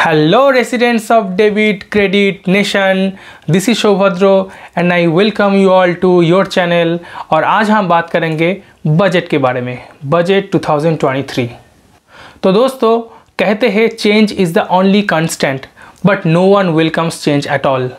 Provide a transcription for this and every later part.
hello residents of debit credit nation this is Shubhadro and I welcome you all to your channel और आज हम बात करेंगे budget के बारे में बजट 2023 तो दोस्तों कहते हैं change is the only constant but no one welcomes change at all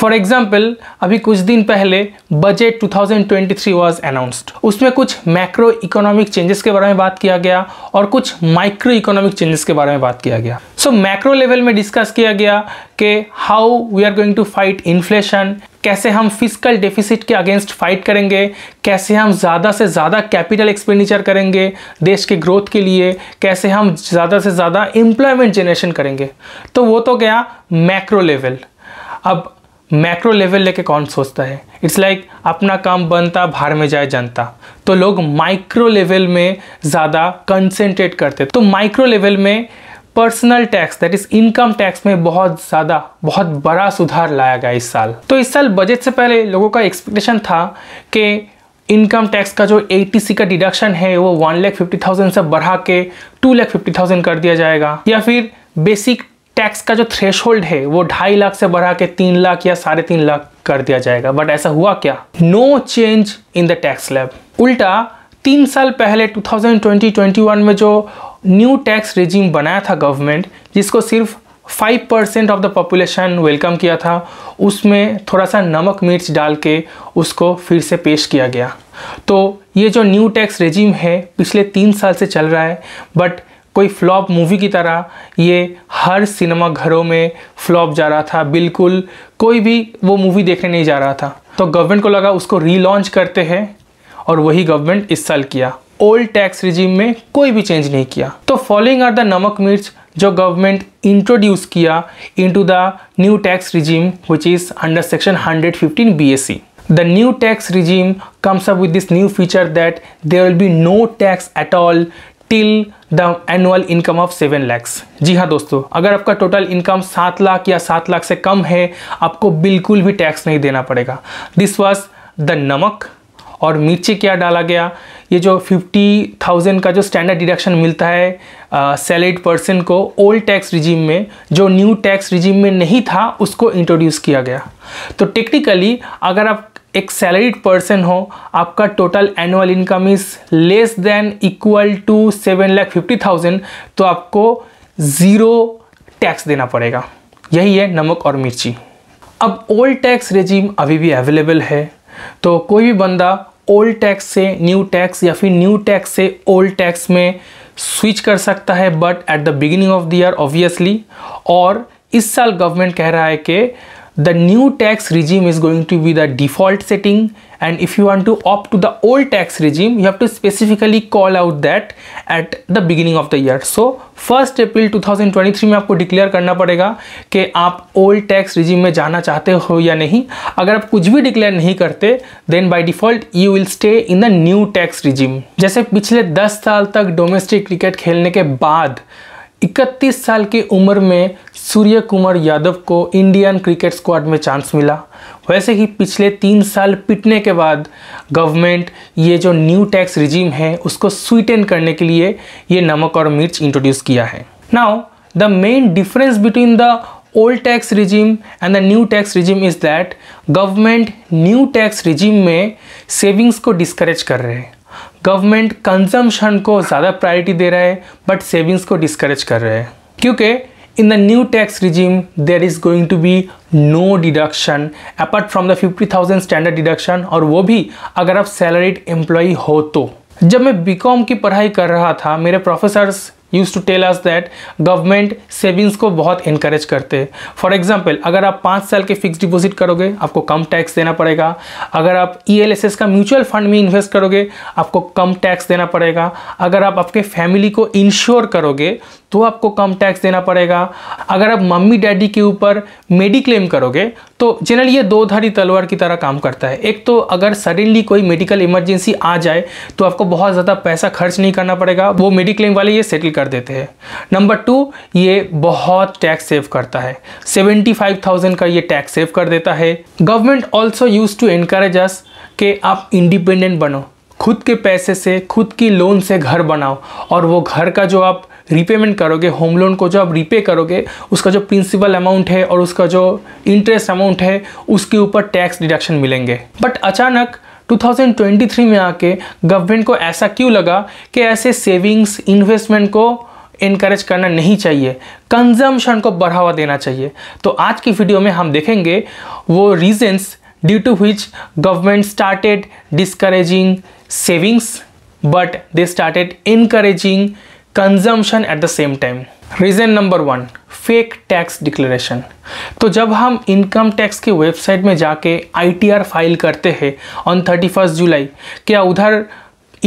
for example अभी कुछ दिन पहले बजट 2023 वाज अनाउंस्ड उसमें कुछ मैक्रो इकोनॉमिक चेंजेस के बारे में बात किया गया और कुछ माइक्रो इकोनॉमिक चेंजेस के बारे में बात किया गया सो मैक्रो लेवल में डिस्कस किया गया कि how we are going to fight inflation कैसे हम फिजिकल डेफिसिट के अगेंस्ट फाइट करेंगे कैसे हम ज़्यादा से ज़्यादा कैपिटल एक्सपेंडिचर करेंगे देश के ग्रोथ के लिए कैसे हम ज़्यादा से ज़्यादा एम्प्लॉयमेंट जनरेशन करेंगे तो वो तो गया मैक्रो लेवल अब मैक्रो लेवल लेके कौन सोचता है इट्स लाइक like, अपना काम बनता बाहर में जाए जनता तो लोग माइक्रो लेवल में ज़्यादा कंसेंट्रेट करते तो माइक्रो लेवल में personal tax that is income tax में बहुत ज़्यादा बहुत बड़ा सुधार लाया गया इस साल तो इस साल बजट से पहले लोगों का एक्सपेक्टेशन था कि इनकम टैक्स का जो ए का डिडक्शन है वो वन लैख फिफ्टी थाउजेंड से बढ़ा के टू लैख फिफ्टी थाउजेंड कर दिया जाएगा या फिर बेसिक टैक्स का जो थ्रेश है वो ढाई लाख से बढ़ा के तीन लाख या साढ़े तीन लाख कर दिया जाएगा बट ऐसा हुआ क्या no change in the tax lab उल्टा तीन साल पहले 2020-21 में जो न्यू टैक्स रेजिम बनाया था गवर्नमेंट जिसको सिर्फ 5 percent of the population welcome किया था उसमें थोड़ा सा नमक मिर्च डाल के उसको फिर से पेश किया गया तो ये जो न्यू टैक्स रेजिम है पिछले तीन साल से चल रहा है बट कोई फ्लॉप मूवी की तरह ये हर सिनेमा घरों में फ्लॉप जा रहा था बिल्कुल कोई भी वो मूवी देखने नहीं जा रहा था तो गवर्नमेंट को लगा उसको रीलॉन्च करते हैं और वही गवर्नमेंट इस साल किया ओल्ड टैक्स रिजीम में कोई भी चेंज नहीं किया तो फॉलोइंग आर द नमक मिर्च जो गवर्नमेंट इंट्रोड्यूस किया into the new tax regime which is under section 115 BSC the new tax regime comes up with this new feature that there will be no tax at all till the annual income of seven lakhs जी हाँ दोस्तों अगर आपका total income सात लाख या सात लाख से कम है आपको बिल्कुल भी टैक्स नहीं देना पड़ेगा दिस वॉज द नमक और मिर्ची क्या डाला गया ये जो फिफ्टी थाउजेंड का जो स्टैंडर्ड डिडक्शन मिलता है सैलरीड पर्सन को ओल्ड टैक्स रिजीम में जो न्यू टैक्स रिजीम में नहीं था उसको इंट्रोड्यूस किया गया तो टेक्निकली अगर आप एक सैलरीड पर्सन हो आपका total annual income is less than equal to seven lakh fifty thousand तो आपको ज़ीरो टैक्स देना पड़ेगा यही है नमक और मिर्ची अब ओल्ड टैक्स रेजीम अभी भी अवेलेबल है तो कोई भी बंदा ओल्ड टैक्स से न्यू टैक्स या फिर न्यू टैक्स से ओल्ड टैक्स में स्विच कर सकता है but at the beginning of the year obviously और इस साल गवर्नमेंट कह रहा है कि the new tax regime is going to be the default setting and if you want to opt to the old tax regime you have to specifically call out that at the beginning of the year so first April 2023 में आपको declare करना पड़ेगा कि आप old tax regime में जाना चाहते हो या नहीं अगर आप कुछ भी डिक्लेयर नहीं करते then by default you will stay in the new tax regime जैसे पिछले 10 साल तक डोमेस्टिक क्रिकेट खेलने के बाद 31 साल की उम्र में सूर्य कुमार यादव को इंडियन क्रिकेट स्क्वाड में चांस मिला वैसे ही पिछले तीन साल पिटने के बाद गवर्नमेंट ये जो न्यू टैक्स रिजीम है उसको स्वीटन करने के लिए ये नमक और मिर्च इंट्रोड्यूस किया है now the main difference between the old tax regime and the new tax regime is that government new tax regime में सेविंग्स को डिस्करेज कर रहे हैं गवर्नमेंट कंजम्पशन को ज़्यादा प्रायोरिटी दे रहा है बट सेविंग्स को डिस्करेज कर रहे हैं क्योंकि in the new tax regime there is going to be no deduction apart from the fifty thousand standard deduction और वो भी अगर आप सैलरीड एम्प्लॉय हो तो जब मैं बी की पढ़ाई कर रहा था मेरे professors use to tell us that government savings को बहुत इनक्रेज करते हैं फॉर एग्जाम्पल अगर आप पाँच साल के फिक्स डिपोजिट करोगे आपको कम टैक्स देना पड़ेगा अगर आप ई एल एस एस का म्यूचुअल फंड में इन्वेस्ट करोगे आपको कम टैक्स देना पड़ेगा अगर आप आपके फैमिली को इंश्योर करोगे तो आपको कम टैक्स देना पड़ेगा अगर आप मम्मी डैडी के ऊपर मेडिक्लेम करोगे तो जनरली ये दो धारी तलवार की तरह काम करता है एक तो अगर सडनली कोई मेडिकल इमरजेंसी आ जाए तो आपको बहुत ज़्यादा पैसा खर्च नहीं करना पड़ेगा वो मेडिक्लेम वाले ये सेटल कर देते हैं नंबर टू ये बहुत टैक्स सेव करता है सेवेंटी फाइव थाउजेंड का ये टैक्स सेव कर देता है government also use to encourage us के आप इंडिपेंडेंट बनो खुद के पैसे से खुद की लोन से घर बनाओ और वो घर का जो आप रीपेमेंट करोगे होम लोन को जो आप रीपे करोगे उसका जो प्रिंसिपल अमाउंट है और उसका जो इंटरेस्ट अमाउंट है उसके ऊपर टैक्स डिडक्शन मिलेंगे बट अचानक 2023 में आके गवर्नमेंट को ऐसा क्यों लगा कि ऐसे सेविंग्स इन्वेस्टमेंट को इनक्रेज करना नहीं चाहिए कंजम्पशन को बढ़ावा देना चाहिए तो आज की वीडियो में हम देखेंगे वो reasons due to which government started discouraging savings but they started encouraging consumption at the same time reason number one fake tax declaration तो जब हम इनकम टैक्स की वेबसाइट में जाके आईटीआर फाइल करते हैं ऑन थर्टी फर्स्ट जुलाई क्या उधर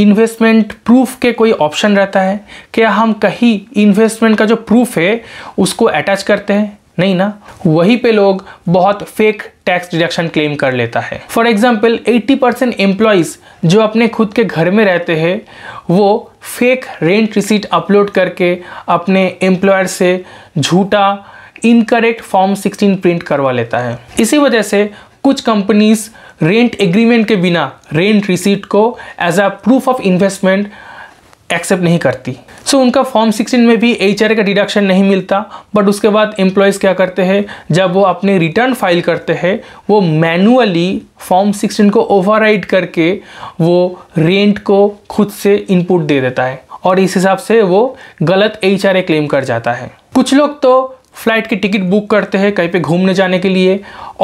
इन्वेस्टमेंट प्रूफ के कोई ऑप्शन रहता है क्या हम कहीं इन्वेस्टमेंट का जो प्रूफ है उसको अटैच करते हैं नहीं ना वहीं पे लोग बहुत फेक टैक्स डिडक्शन क्लेम कर लेता है फॉर एग्जाम्पल 80 परसेंट एम्प्लॉयज़ जो अपने खुद के घर में रहते हैं वो फेक रेंट रिसीट अपलोड करके अपने एम्प्लॉयर से झूठा इनकरेक्ट फॉर्म 16 प्रिंट करवा लेता है इसी वजह से कुछ कंपनीज रेंट एग्रीमेंट के बिना रेंट रिसीट को as a proof of investment accept नहीं करती सो so, उनका फॉर्म सिक्सटीन में भी एच का डिडक्शन नहीं मिलता बट उसके बाद एम्प्लॉयज़ क्या करते हैं जब वो अपने रिटर्न फाइल करते हैं वो मैनुअली फॉर्म सिक्सटीन को ओवरराइड करके वो रेंट को खुद से इनपुट दे देता है और इस हिसाब से वो गलत एच क्लेम कर जाता है कुछ लोग तो फ्लाइट की टिकट बुक करते हैं कहीं पे घूमने जाने के लिए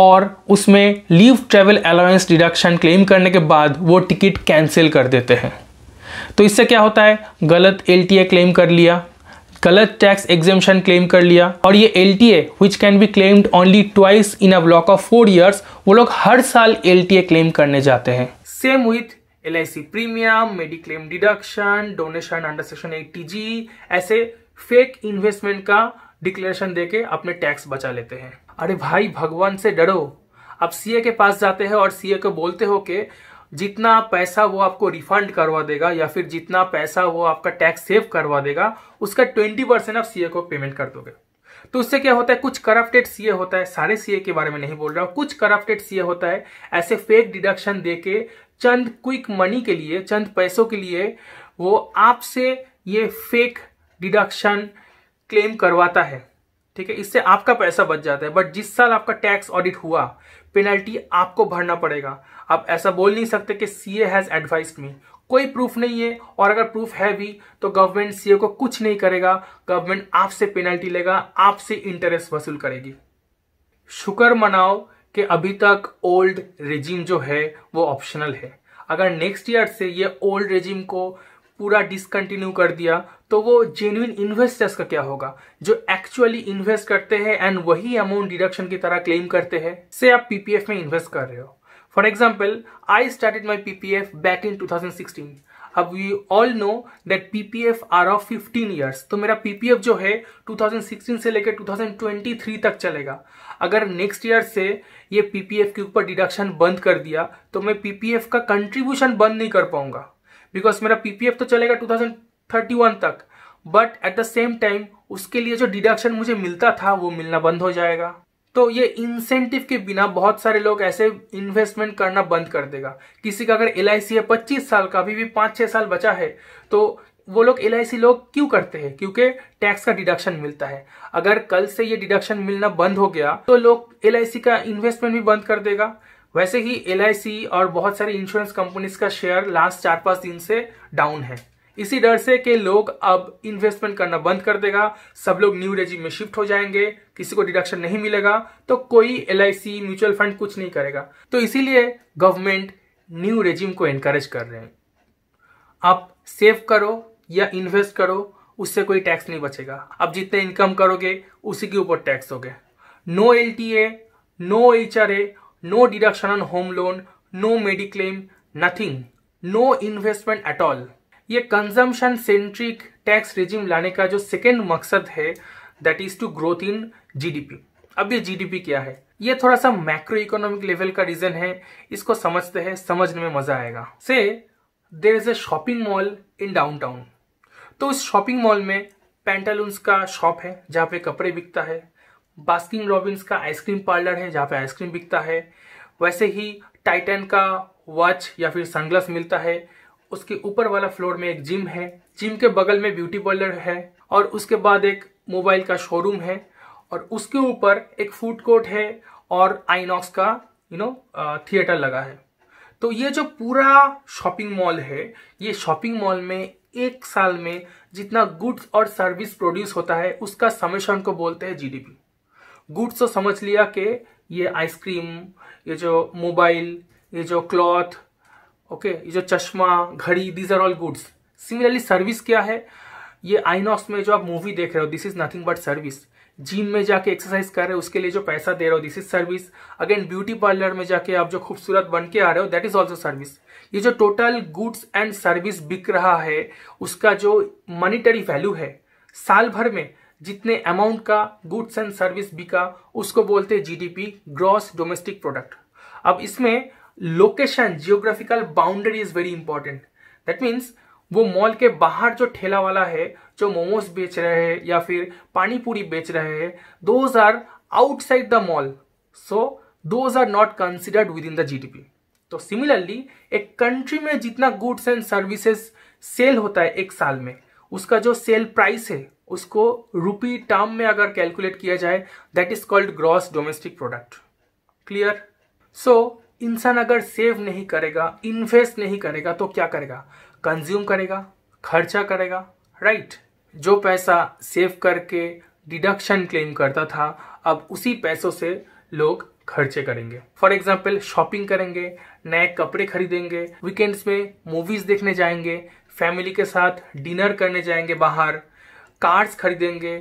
और उसमें leave travel allowance deduction claim करने के बाद वो टिकट कैंसिल कर देते हैं तो इससे क्या होता है गलत एल क्लेम कर लिया गलत टैक्स एग्जेम्शन क्लेम कर लिया और ये L T A which can be claimed only twice in a block of four years वो लोग हर साल एल टी ए क्लेम करने जाते हैं same with L I C premium mediclaim deduction donation under section eighty G ऐसे fake investment का declaration देके अपने टैक्स बचा लेते हैं अरे भाई भगवान से डरो आप सी ए के पास जाते हैं और सी ए को बोलते हो कि जितना पैसा वो आपको रिफंड करवा देगा या फिर जितना पैसा वो आपका टैक्स सेव करवा देगा उसका ट्वेंटी परसेंट आप सीए को पेमेंट कर दोगे तो उससे क्या होता है कुछ करप्टेड सीए होता है सारे सीए के बारे में नहीं बोल रहा हूँ कुछ करप्टेड सीए होता है ऐसे फेक डिडक्शन दे के चंद क्विक मनी के लिए चंद पैसों के लिए वो आपसे ये फेक डिडक्शन क्लेम करवाता है ठीक है इससे आपका पैसा बच जाता है बट जिस साल आपका टैक्स ऑडिट हुआ पेनल्टी आपको भरना पड़ेगा आप ऐसा बोल नहीं सकते कि सीए हैज एडवाइस मी कोई प्रूफ नहीं है और अगर प्रूफ है भी तो गवर्नमेंट सीए को कुछ नहीं करेगा गवर्नमेंट आपसे पेनल्टी लेगा आपसे इंटरेस्ट वसूल करेगी शुक्र मनाओ कि अभी तक ओल्ड रेजिम जो है वो ऑप्शनल है अगर नेक्स्ट ईयर से ये ओल्ड रेजिम को पूरा डिसकंटिन्यू कर दिया तो वो जेन्यून इन्वेस्टर्स का क्या होगा जो एक्चुअली इन्वेस्ट करते हैं एंड वही अमाउंट डिडक्शन की तरह क्लेम करते हैं से आप पीपीएफ में इन्वेस्ट कर रहे हो for example I started my PPF back in two अब we all know that PPF are of 15 years तो मेरा पीपीएफ जो है 2016 से लेकर 2023 तक चलेगा अगर नेक्स्ट ईयर से ये पीपीएफ के ऊपर डिडक्शन बंद कर दिया तो मैं पीपीएफ का कंट्रीब्यूशन बंद नहीं कर पाऊंगा बिकॉज मेरा पीपीएफ तो चलेगा थर्टी वन तक but at the same time उसके लिए जो डिडक्शन मुझे मिलता था वो मिलना बंद हो जाएगा तो ये इंसेंटिव के बिना बहुत सारे लोग ऐसे इन्वेस्टमेंट करना बंद कर देगा किसी का अगर एल है पच्चीस साल का अभी भी पांच छह साल बचा है तो वो लोग एल लोग क्यों करते हैं क्योंकि टैक्स का डिडक्शन मिलता है अगर कल से ये डिडक्शन मिलना बंद हो गया तो लोग एल का इन्वेस्टमेंट भी बंद कर देगा वैसे ही एल और बहुत सारी इंश्योरेंस कंपनीज का शेयर लास्ट चार पांच दिन से डाउन है इसी डर से कि लोग अब इन्वेस्टमेंट करना बंद कर देगा सब लोग न्यू रेजिम में शिफ्ट हो जाएंगे किसी को डिडक्शन नहीं मिलेगा तो कोई एल म्यूचुअल फंड कुछ नहीं करेगा तो इसीलिए गवर्नमेंट न्यू रेजिम को एनकरेज कर रहे हैं आप सेव करो या इन्वेस्ट करो उससे कोई टैक्स नहीं बचेगा आप जितने इनकम करोगे उसी के ऊपर टैक्स होगे no L no H no deduction on home loan no mediclaim nothing no investment at all ये कंजम्पशन सेंट्रिक टैक्स रिजिम लाने का जो सेकेंड मकसद है that is to growth in GDP अब ये जीडीपी क्या है ये थोड़ा सा मैक्रो इकोनॉमिक लेवल का रीजन है इसको समझते हैं समझने में मजा आएगा say there is a shopping mall in downtown तो उस शॉपिंग मॉल में पेंटालून्स का शॉप है जहाँ पे कपड़े बिकता है बास्किन रॉबिन्स का आइसक्रीम पार्लर है जहाँ पे आइसक्रीम बिकता है वैसे ही टाइटन का वॉच या फिर सनग्लास मिलता है उसके ऊपर वाला फ्लोर में एक जिम है जिम के बगल में ब्यूटी पार्लर है और उसके बाद एक मोबाइल का शोरूम है और उसके ऊपर एक फूड कोर्ट है और आइनॉक्स का यू नो थिएटर लगा है तो ये जो पूरा शॉपिंग मॉल है ये शॉपिंग मॉल में एक साल में जितना गुड्स और सर्विस प्रोड्यूस होता है उसका समेशन को बोलते हैं जीडीपी गुड्स तो समझ लिया कि ये आइसक्रीम ये जो मोबाइल ये जो क्लॉथ ओके ये जो चश्मा घड़ी these are all goods similarly service क्या है ये आइनॉक्स में जो आप मूवी देख रहे हो this is nothing but service gym में जाके एक्सरसाइज कर रहे हो उसके लिए जो पैसा दे रहे हो this is service again beauty parlour में जाके आप जो खूबसूरत बन के आ रहे हो दैट इज ऑल्सो सर्विस ये जो टोटल गुड्स एंड सर्विस बिक रहा है उसका जो मॉनिटरी वैल्यू है साल भर में जितने अमाउंट का गुड्स एंड सर्विस बिका उसको बोलते हैं जीडीपी ग्रॉस डोमेस्टिक प्रोडक्ट अब इसमें location geographical boundary is very important that means वो मॉल के बाहर जो ठेला वाला है जो मोमोज बेच रहे हैं या फिर पानी पूरी बेच रहे हैं those are outside the mall so those are not considered within the GDP तो सिमिलरली एक कंट्री में जितना गुड्स एंड सर्विसेज सेल होता है एक साल में उसका जो सेल प्राइस है उसको रुपी टर्म में अगर कैलकुलेट किया जाए that is called gross domestic product clear so इंसान अगर सेव नहीं करेगा इन्वेस्ट नहीं करेगा तो क्या करेगा कंज्यूम करेगा खर्चा करेगा राइट जो पैसा सेव करके डिडक्शन क्लेम करता था अब उसी पैसों से लोग खर्चे करेंगे फॉर एग्जाम्पल शॉपिंग करेंगे नए कपड़े खरीदेंगे वीकेंड्स में मूवीज देखने जाएंगे फैमिली के साथ डिनर करने जाएंगे बाहर कार्स खरीदेंगे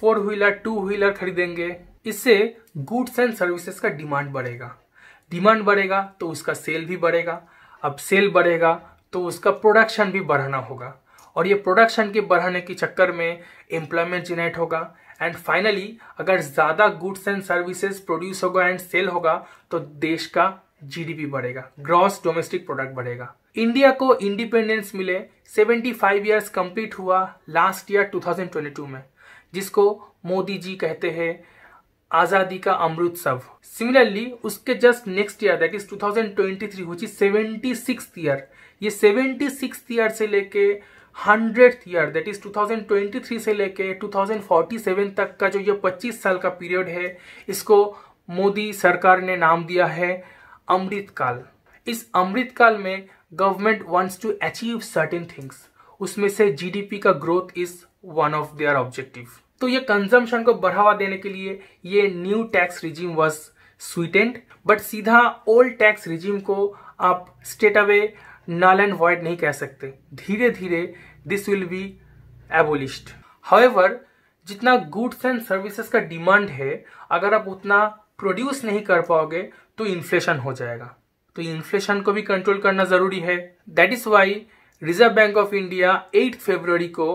फोर व्हीलर टू व्हीलर खरीदेंगे इससे गुड्स एंड सर्विसेज का डिमांड बढ़ेगा डिमांड बढ़ेगा तो उसका सेल भी बढ़ेगा अब सेल बढ़ेगा तो उसका प्रोडक्शन भी बढ़ाना होगा और ये प्रोडक्शन के बढ़ाने के चक्कर में एम्प्लॉयमेंट जनरेट होगा एंड फाइनली अगर ज़्यादा गुड्स एंड सर्विसेज प्रोड्यूस होगा एंड सेल होगा तो देश का जीडीपी बढ़ेगा ग्रॉस डोमेस्टिक प्रोडक्ट बढ़ेगा इंडिया को इंडिपेंडेंस मिले 75 इयर्स कंप्लीट हुआ लास्ट ईयर 2022 में जिसको मोदी जी कहते हैं आजादी का अमृतसव सिमिलरली उसके just next year that is 2023 which seventy six year ये सिक्स ईयर से लेके हंड्रेड ईयर दैट इज 2023 से लेके 2047 तक का जो ये 25 साल का पीरियड है इसको मोदी सरकार ने नाम दिया है अमृतकाल इस अमृतकाल में government wants to achieve certain things उसमें से जीडीपी का growth is one of their objective तो ये कंजम्पशन को बढ़ावा देने के लिए ये new tax regime was sweetened but सीधा ओल्ड टैक्स रिजीम को आप straight away null and void नहीं कह सकते धीरे धीरे this will be abolished however जितना गुड्स एंड सर्विसेज का डिमांड है अगर आप उतना प्रोड्यूस नहीं कर पाओगे तो इन्फ्लेशन हो जाएगा तो इन्फ्लेशन को भी कंट्रोल करना ज़रूरी है that is why Reserve Bank of India 8 फरवरी को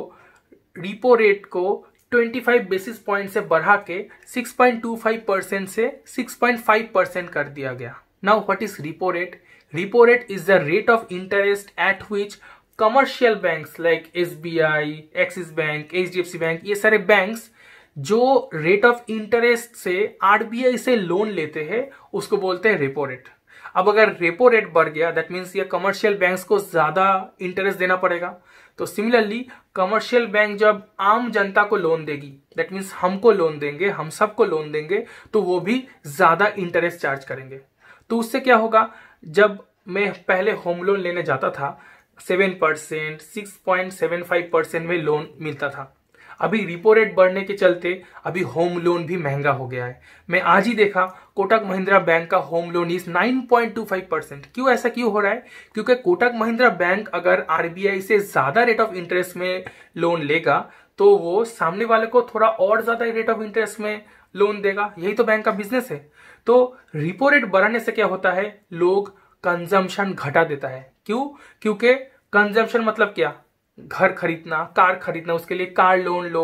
रिपो रेट को 25 बेसिस पॉइंट से बढ़ा के 6.25 परसेंट से 6.5 परसेंट कर दिया गया now what is repo rate repo rate is the rate of interest at which commercial banks like S B I Axis Bank H D F C Bank ये सारे banks जो रेट ऑफ इंटरेस्ट से RBI से loan लेते हैं उसको बोलते हैं रेपो रेट अब अगर रेपो रेट बढ़ गया दैट मीन्स ये कमर्शियल बैंक्स को ज़्यादा इंटरेस्ट देना पड़ेगा तो सिमिलरली कमर्शियल बैंक जब आम जनता को लोन देगी दैट मीन्स हमको लोन देंगे हम सबको लोन देंगे तो वो भी ज्यादा इंटरेस्ट चार्ज करेंगे तो उससे क्या होगा जब मैं पहले होम लोन लेने जाता था seven percent six point seven five percent में लोन मिलता था अभी रिपो रेट बढ़ने के चलते अभी होम लोन भी महंगा हो गया है मैं आज ही देखा कोटक महिंद्रा बैंक का होम लोन इज 9.25 परसेंट क्यों ऐसा क्यों हो रहा है क्योंकि कोटक महिंद्रा बैंक अगर आरबीआई से ज्यादा रेट ऑफ इंटरेस्ट में लोन लेगा तो वो सामने वाले को थोड़ा और ज्यादा रेट ऑफ इंटरेस्ट में लोन देगा यही तो बैंक का बिजनेस है तो रिपो रेट बढ़ाने से क्या होता है लोग कंजम्पशन घटा देता है क्यों क्योंकि कंजम्पशन मतलब क्या घर खरीदना कार खरीदना उसके लिए कार लोन लो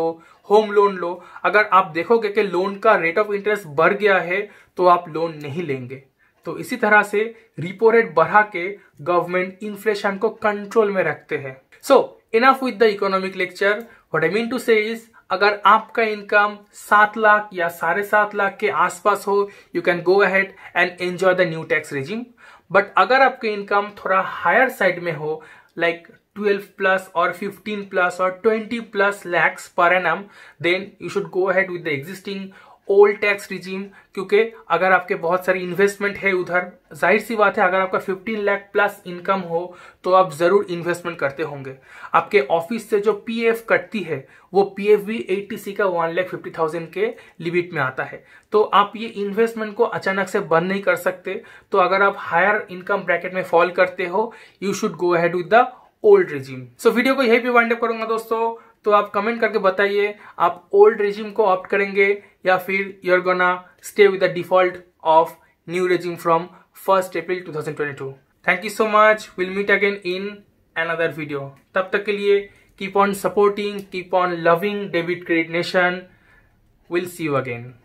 होम लोन लो अगर आप देखोगे कि लोन का रेट ऑफ इंटरेस्ट बढ़ गया है तो आप लोन नहीं लेंगे तो इसी तरह से रिपो रेट बढ़ा के गवर्नमेंट इन्फ्लेशन को कंट्रोल में रखते हैं so enough with the economic lecture what I mean to say is अगर आपका इनकम सात लाख या साढ़े सात लाख के आसपास हो you can go ahead and enjoy the new tax regime but अगर आपके इनकम थोड़ा हायर साइड में हो like 12 plus or 15 plus or 20 plus lakhs per annum then you should go ahead with the existing old tax regime क्योंकि अगर आपके बहुत सारी इन्वेस्टमेंट है उधर जाहिर सी बात है अगर आपका 15 लाख प्लस इनकम हो तो आप जरूर इन्वेस्टमेंट करते होंगे आपके ऑफिस से जो पीएफ कटती है वो पीएफ भी एटीसी का वन लैख फिफ्टी थाउजेंड के लिमिट में आता है तो आप ये इन्वेस्टमेंट को अचानक से बंद नहीं कर सकते तो अगर आप हायर इनकम ब्रैकेट में फॉल करते हो you should go ahead with the old regime so video को यही पे वाइंड अप करूंगा दोस्तों तो आप कमेंट करके बताइए आप ओल्ड रिजिम को ऑप्ट करेंगे या फिर you're gonna stay with the default of new regime from first April 2022 thank you so much will meet again in another video तब तक के लिए keep on supporting keep on loving david credit nation will see you again